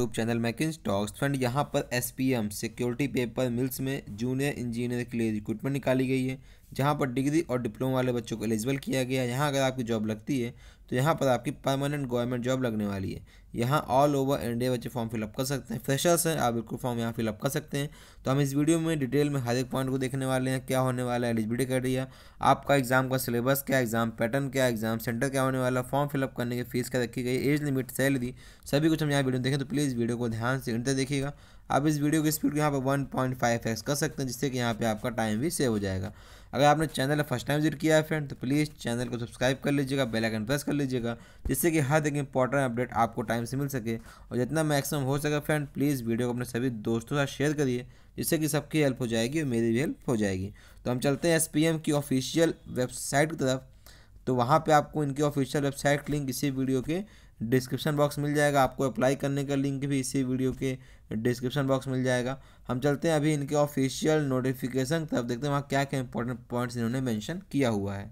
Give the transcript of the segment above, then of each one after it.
YouTube channel मैकिन स्टॉक्स फंड यहाँ पर एस सिक्योरिटी पेपर मिल्स में जूनियर इंजीनियर के लिए रिक्रूटमेंट निकाली गई है जहाँ पर डिग्री और डिप्लोमा वाले बच्चों को एलिजिबल किया गया है यहाँ अगर आपकी जॉब लगती है तो यहाँ पर आपकी परमानेंट गवर्नमेंट जॉब लगने वाली है यहाँ ऑल ओवर इंडिया बच्चे फॉर्म फिलअप कर सकते हैं फ्रेशर्स हैं आप बिल्कुल फॉर्म यहाँ फिलअप कर सकते हैं तो हम इस वीडियो में डिटेल में हर एक पॉइंट को देखने वाले हैं क्या होने वाला है एलिजिबिलिटी क्राइटेरिया आपका एग्जाम का सिलेबस क्या एग्जाम पैटर्न क्या एग्जाम सेंटर क्या होने वाला फॉर्म फिलअप करने की फीस क्या रखी गई एज लिमिट सैलरी सभी कुछ हम यहाँ वीडियो देखें तो प्लीज़ वीडियो को ध्यान से इंटर देखिएगा आप इस वीडियो की स्पीड को यहाँ पर वन पॉइंट फाइव एक्स कर सकते हैं जिससे कि यहाँ पर आपका टाइम भी सेव हो जाएगा अगर आपने चैनल फर्स्ट टाइम विजिट किया है फ्रेंड तो प्लीज़ चैनल को सब्सक्राइब कर लीजिएगा बेलाइकन प्रेस कर लीजिएगा जिससे कि हर एक इंपॉर्टेंट अपडेट आपको टाइम से मिल सके और जितना मैक्सिमम हो सके फ्रेंड प्लीज़ वीडियो को अपने सभी दोस्तों साथ शेयर करिए जिससे कि सबकी हेल्प हो जाएगी और मेरी भी हेल्प हो जाएगी तो हम चलते हैं एस की ऑफिशियल वेबसाइट की तरफ तो वहाँ पर आपको इनकी ऑफिशियल वेबसाइट लिंक इसी वीडियो के डिस्क्रिप्शन बॉक्स मिल जाएगा आपको अप्लाई करने का लिंक भी इसी वीडियो के डिस्क्रिप्शन बॉक्स मिल जाएगा हम चलते हैं अभी इनके ऑफिशियल नोटिफिकेशन तब देखते हैं वहाँ क्या क्या इंपॉर्टेंट पॉइंट्स इन्होंने मेंशन किया हुआ है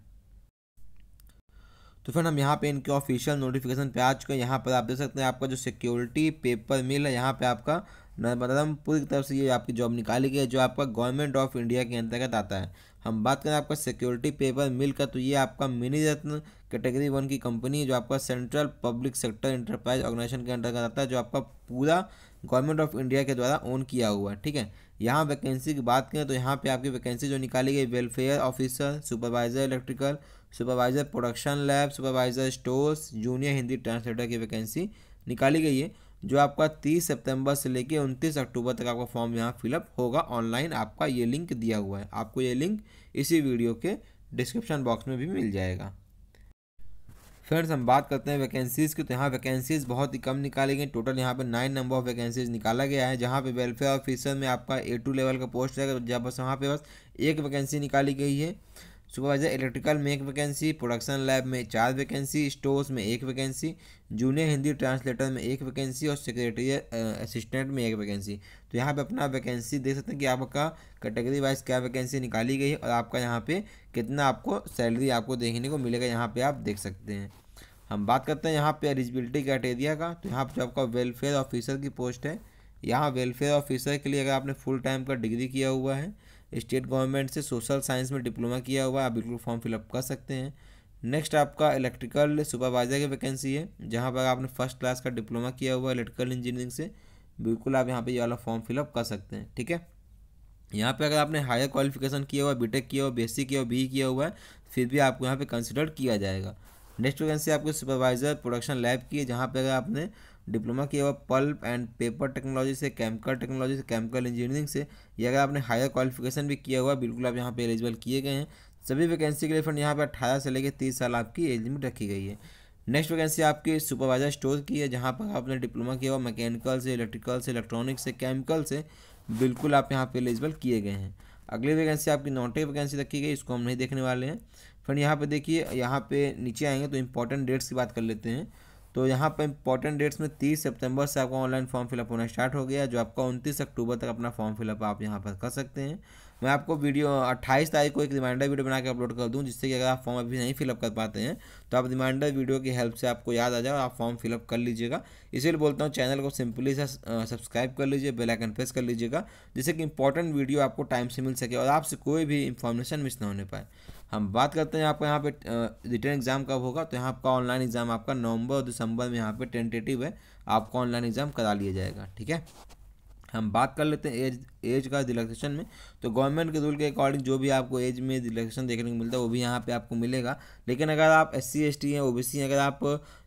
तो फ्रेंड हम यहाँ पे इनके ऑफिशियल नोटिफिकेशन पे आ चुके हैं यहाँ पर आप देख सकते हैं आपका जो सिक्योरिटी पेपर मिल है यहाँ पे आपका बता हम पूरी तरफ से ये आपकी जॉब निकाली गई है जो आपका गवर्नमेंट ऑफ इंडिया के अंतर्गत आता है हम बात करें आपका सिक्योरिटी पेपर मिल का तो ये आपका मिनी रत्न कैटेगरी वन की कंपनी जो आपका central public sector enterprise organisation के अंतर्गत आता है जो आपका पूरा गवर्नमेंट ऑफ इंडिया के द्वारा ओन किया हुआ है ठीक है यहाँ वैकेंसी की बात करें तो यहाँ पे आपकी वैकेंसी जो निकाली गई welfare officer supervisor electrical supervisor production lab supervisor stores junior Hindi translator की वैकेंसी निकाली गई है जो आपका तीस सितंबर से लेकर उनतीस अक्टूबर तक आपका फॉर्म यहाँ फिलअप होगा ऑनलाइन आपका ये लिंक दिया हुआ है आपको ये लिंक इसी वीडियो के डिस्क्रिप्शन बॉक्स में भी मिल जाएगा फ्रेंड्स हम बात करते हैं वैकेंसीज़ की तो यहाँ वैकेंसीज़ बहुत ही कम निकाली गई टोटल यहाँ पे नाइन नंबर ऑफ वैकेंसीज़ निकाला गया है जहाँ पे वेलफेयर ऑफिसर में आपका ए टू लेवल का पोस्ट तो है जब बस वहाँ पे बस एक वैकेंसी निकाली गई है सुपरवाइजर इलेक्ट्रिकल में एक वैकेंसी प्रोडक्शन लैब में चार वैकेंसी स्टोर्स में एक वैकेंसी जूनियर हिंदी ट्रांसलेटर में एक वैकेंसी और सेक्रेटरी असिस्टेंट में एक वैकेंसी तो यहाँ पे अपना वैकेंसी देख सकते हैं कि आपका कैटेगरी वाइज क्या वैकेंसी निकाली गई है और आपका यहाँ पे कितना आपको सैलरी आपको देखने को मिलेगा यहाँ पर आप देख सकते हैं हम बात करते हैं यहाँ पर एलिजिबिलिटी क्राइटेरिया का तो यहाँ पर जो आपका वेलफेयर ऑफिसर की पोस्ट है यहाँ वेलफेयर ऑफिसर के लिए अगर आपने फुल टाइम का डिग्री किया हुआ है स्टेट गवर्नमेंट से सोशल साइंस में डिप्लोमा किया हुआ आप बिल्कुल फॉर्म फिलअप कर सकते हैं नेक्स्ट आपका इलेक्ट्रिकल सुपरवाइजर की वैकेंसी है जहाँ पर आपने फर्स्ट क्लास का डिप्लोमा किया हुआ इलेक्ट्रिकल इंजीनियरिंग से बिल्कुल आप यहाँ पर ये वाला फॉर्म फिलअप कर सकते हैं ठीक है यहाँ पे अगर आपने हायर क्वालिफिकेशन किया हुआ बीटेक किया हुआ बीएससी किया हुआ बी किया हुआ है फिर भी आपको यहाँ पे कंसिडर किया जाएगा नेक्स्ट वैकेंसी आपको सुपरवाइजर प्रोडक्शन लैब की है जहाँ पे अगर आपने डिप्लोमा किया हुआ पल्प एंड पेपर टेक्नोलॉजी से केमिकल टेक्नोलॉजी से केमिकल इंजीनियरिंग से या अगर आपने हायर क्वालिफिकेशन भी किया हुआ बिल्कुल आप यहाँ पे एलिजिबल किए गए हैं सभी वैकेंसी के लिए फ्रेंड यहाँ पर अट्ठारह से लेकर तीस साल आपकी एज लिमिट रखी गई है नेक्स्ट वैकेंसी आपकी सुपरवाइजर स्टोर की है जहाँ पर आपने डिप्लोमा किया हुआ मैकेनिकल से इलेक्ट्रिकल से इलेक्ट्रॉनिक्स से केमिकल से बिल्कुल आप यहाँ पे एलिजिबल किए गए हैं अगली वैकेंसी आपकी नॉटे वैकेंसी रखी गई इसको हम नहीं देखने वाले हैं फ्रेंड यहाँ पे देखिए यहाँ पे नीचे आएंगे तो इंपॉर्टेंट डेट्स की बात कर लेते हैं तो यहाँ पर इंपॉर्टेंट डेट्स में तीस सितंबर से आपका ऑनलाइन फॉर्म फिलअप होना स्टार्ट हो गया जो आपका उनतीस अक्टूबर तक अपना फॉर्म फिलअप आप यहाँ पर कर सकते हैं मैं आपको वीडियो अट्ठाईस तारीख को एक रिमाइंडर वीडियो बना के अपलोड कर दूँ जिससे कि अगर आप फॉर्म अभी नहीं फिलअप कर पाते हैं तो आप रिमाइंडर वीडियो की हेल्प से आपको याद आ जाए और आप फॉर्म फिलअप कर लीजिएगा इसीलिए बोलता हूँ चैनल को सिंपली से सब्सक्राइब कर लीजिए बेल आइकन प्रेस कर लीजिएगा जिससे कि इंपॉर्टेंट वीडियो आपको टाइम से मिल सके और आपसे कोई भी इन्फॉर्मेशन मिस ना होने पाए हम बात करते हैं आपका यहाँ पे रिटर्न एग्ज़ाम कब होगा तो यहाँ आपका ऑनलाइन एग्ज़ाम आपका नवंबर और दिसंबर में यहाँ पे टेंटेटिव है आपका ऑनलाइन एग्ज़ाम करा लिया जाएगा ठीक है हम बात कर लेते हैं एज एज का रिलेक्सेशन में तो गवर्नमेंट के रूल के अकॉर्डिंग जो भी आपको एज में रिलेक्सेशन देखने को मिलता है वो भी यहाँ पे आपको मिलेगा लेकिन अगर आप एस सी एस टी हैं ओ बी सी अगर आप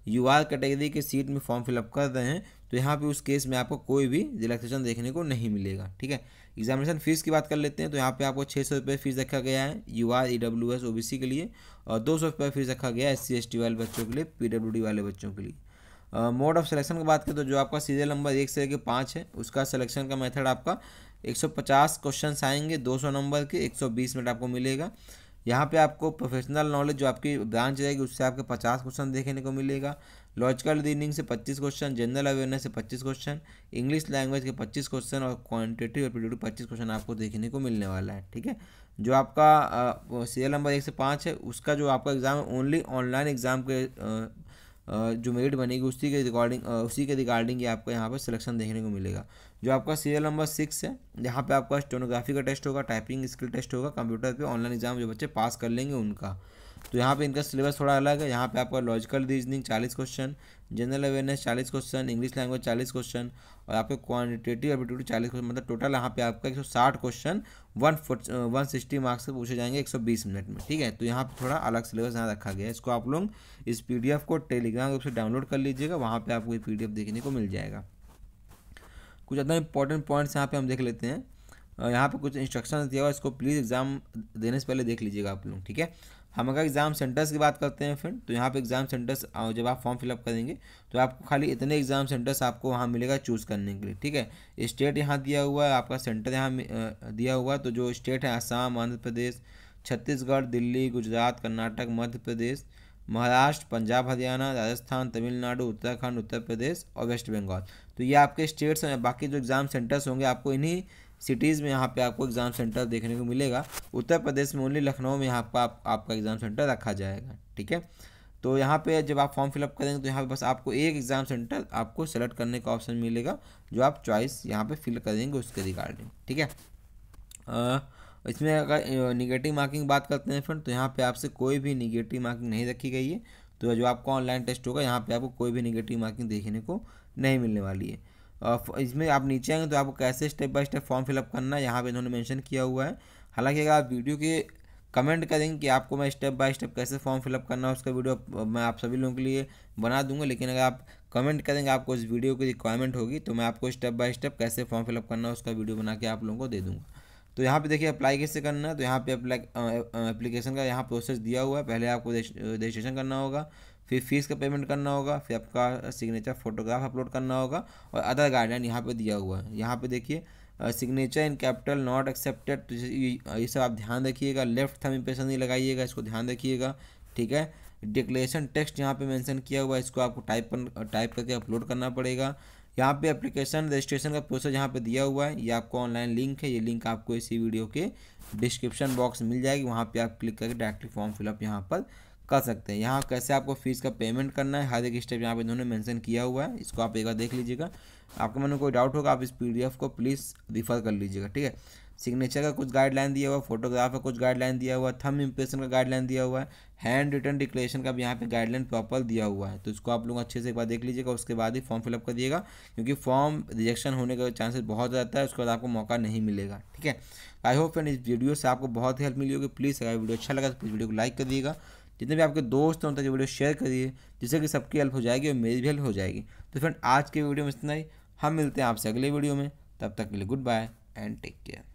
यू आर कैटेगरी के सीट में फॉर्म फिलअप कर रहे हैं तो यहाँ पे उस केस में आपको कोई भी रिलैक्सेशन देखने को नहीं मिलेगा ठीक है एग्जामिनेशन फीस की बात कर लेते हैं तो यहाँ पे आपको छः सौ रुपये फीस रखा गया है U R E W S O B C के लिए और दो सौ रुपये फीस रखा गया है एस सी एस टी वाले बच्चों के लिए पी डब्ल्यू डी वाले बच्चों के लिए मोड ऑफ सिलेक्शन की बात करें तो जो आपका सीरियल नंबर एक से लेकर पाँच है उसका सिलेक्शन का मेथड आपका एक सौ पचास क्वेश्चन आएंगे दो सौ नंबर के एक सौ बीस मिनट आपको मिलेगा यहाँ पे आपको प्रोफेशनल नॉलेज जो आपकी ब्रांच रहेगी उससे आपके पचास क्वेश्चन देखने को मिलेगा लॉजिकल रीनिंग से पच्चीस क्वेश्चन जनरल अवेयरनेस से पच्चीस क्वेश्चन इंग्लिश लैंग्वेज के पच्चीस क्वेश्चन और क्वान्टिटी और पीडियो पच्चीस क्वेश्चन आपको देखने को मिलने वाला है ठीक है जो आपका सीरियल नंबर एक से पाँच है उसका जो आपका एग्ज़ाम है ओनली ऑनलाइन एग्ज़ाम के जो मेरिट बनेगी उसी के रिकॉर्डिंग उसी के रिगार्डिंग आपको यहाँ पर सिलेक्शन देखने को मिलेगा जो आपका सीरियल नंबर सिक्स है यहाँ पे आपका स्टोनोग्राफी का टेस्ट होगा टाइपिंग स्किल टेस्ट होगा कंप्यूटर पे ऑनलाइन एग्जाम जो बच्चे पास कर लेंगे उनका तो यहाँ पे इनका सिलेबस थोड़ा अलग है यहाँ पे आपका लॉजिकल रीजनिंग चालीस क्वेश्चन जनरल अवेयरनेस चालीस क्वेश्चन इंग्लिश लैंग्वेज चालीस क्वेश्चन और आपके क्वान्टिटेटिव एबिट्यूड चालीस क्वेश्चन मतलब टोटल यहाँ पे आपका एक सौ साठ question one one sixty marks से पूछे जाएंगे एक सौ बीस मिनट में ठीक है तो यहाँ पे थोड़ा अलग सिलेबस यहाँ रखा गया है इसको आप लोग इस पी डी एफ को टेलीग्राम वेब से डाउनलोड कर लीजिएगा वहाँ पर आपको ये पी डी एफ देखने को मिल जाएगा कुछ ज़्यादा इंपॉर्टेंट पॉइंट्स यहाँ पर हम देख लेते हैं यहाँ पर कुछ इंस्ट्रक्शन दिया हुआ इसको प्लीज़ एग्ज़ाम देने से पहले देख लीजिएगा आप लोग ठीक है हम अगर एग्ज़ाम सेंटर्स की बात करते हैं फ्रेंड तो यहाँ पे एग्ज़ाम सेंटर्स जब आप फॉर्म फिलअप करेंगे तो आपको खाली इतने एग्ज़ाम सेंटर्स आपको वहाँ मिलेगा चूज़ करने के लिए ठीक है स्टेट यहाँ दिया हुआ है आपका सेंटर यहाँ दिया हुआ है तो जो स्टेट है आसाम आंध्र प्रदेश छत्तीसगढ़ दिल्ली गुजरात कर्नाटक मध्य प्रदेश महाराष्ट्र पंजाब हरियाणा राजस्थान तमिलनाडु उत्तराखंड उत्तर प्रदेश और वेस्ट बंगाल तो ये आपके स्टेट्स हैं बाकी जो एग्ज़ाम सेंटर्स होंगे आपको इन्हीं सिटीज़ में यहाँ पे आपको एग्ज़ाम सेंटर देखने को मिलेगा उत्तर प्रदेश में ओनली लखनऊ में यहाँ पर आप, आपका एग्ज़ाम सेंटर रखा जाएगा ठीक है तो यहाँ पे जब आप फॉर्म फिलअप करेंगे तो यहाँ पे बस आपको एक एग्ज़ाम सेंटर आपको सेलेक्ट करने का ऑप्शन मिलेगा जो आप चॉइस यहाँ पे फिल करेंगे उसके रिगार्डिंग ठीक है इसमें अगर निगेटिव मार्किंग बात करते हैं फ्रेंड तो यहाँ पे आपसे कोई भी निगेटिव मार्किंग नहीं रखी गई है तो जो आपका ऑनलाइन टेस्ट होगा यहाँ पर आपको कोई भी निगेटिव मार्किंग देखने को नहीं मिलने वाली है इसमें आप नीचे आएंगे तो आपको कैसे step by step form fill up करना है यहाँ पर इन्होंने मेंशन किया हुआ है हालांकि अगर आप वीडियो के कमेंट करेंगे कि आपको मैं स्टेप बाय स्टेप कैसे फॉर्म फिलअप करना है उसका वीडियो मैं आप सभी लोगों के लिए बना दूंगा लेकिन अगर आप कमेंट करेंगे आपको इस वीडियो की रिक्वायरमेंट होगी तो मैं आपको स्टेप बाय स्टेप कैसे फॉर्म फिलअप करना है उसका वीडियो बना के आप लोगों को दे दूँगा तो यहाँ पे देखिए अप्लाई कैसे करना है तो यहाँ पे एप्लीकेशन का यहाँ प्रोसेस दिया हुआ है पहले आपको रजिस्ट्रेशन करना होगा फिर फीस का पेमेंट करना होगा फिर आपका सिग्नेचर फोटोग्राफ अपलोड करना होगा और अदर गाइडलाइन यहाँ पे दिया हुआ है यहाँ पे देखिए signature in capital not accepted ये सब आप ध्यान रखिएगा लेफ्ट थम इम्प्रेशन नहीं लगाइएगा इसको ध्यान रखिएगा ठीक है डिक्लेरेशन टेक्स्ट यहाँ पे मेंशन किया हुआ है इसको आपको टाइप कर टाइप करके अपलोड करना पड़ेगा यहाँ पे एप्लीकेशन रजिस्ट्रेशन का प्रोसेस यहाँ पे दिया हुआ है ये आपको ऑनलाइन लिंक है ये लिंक आपको इसी वीडियो के डिस्क्रिप्शन बॉक्स मिल जाएगी वहाँ पे आप क्लिक करके डायरेक्टली फॉर्म फिलअप यहाँ पर कर सकते हैं यहाँ कैसे आपको फीस का पेमेंट करना है हर एक स्टेप यहाँ पे इन्होंने मेंशन किया हुआ है इसको आप एक बार देख लीजिएगा आपके मन में कोई डाउट होगा आप इस पीडीएफ को प्लीज़ रिफ़र कर लीजिएगा ठीक है सिग्नेचर का कुछ गाइडलाइन दिया हुआ फोटोग्राफ का कुछ गाइडलाइन दिया हुआ थम इम्प्रेशन का गाइडलाइन दिया हुआ है हैंड रिटर्न डिक्लेरेशन का भी यहाँ पे गाइडलाइन प्रॉपर दिया हुआ है तो इसको आप लोग अच्छे से एक बार देख लीजिएगा उसके बाद ही फॉर्म फिलअप करिएगा क्योंकि फॉर्म रिजेक्शन होने का चांसेस बहुत ज़्यादा है उसके बाद आपको मौका नहीं मिलेगा ठीक है आई होप फ्रेंड इस वीडियो से आपको बहुत हेल्प मिली होगी प्लीज़ अगर वीडियो अच्छा लगा तो प्लीज़ वीडियो को लाइक करिएगा जितने भी आपके दोस्त हैं उन तक ये वीडियो शेयर करिए जिससे कि सबकी हेल्प हो जाएगी और मेरी भी हेल्प हो जाएगी तो फ्रेंड आज के वीडियो में इतना ही हम मिलते हैं आपसे अगले वीडियो में तब तक के लिए goodbye and take care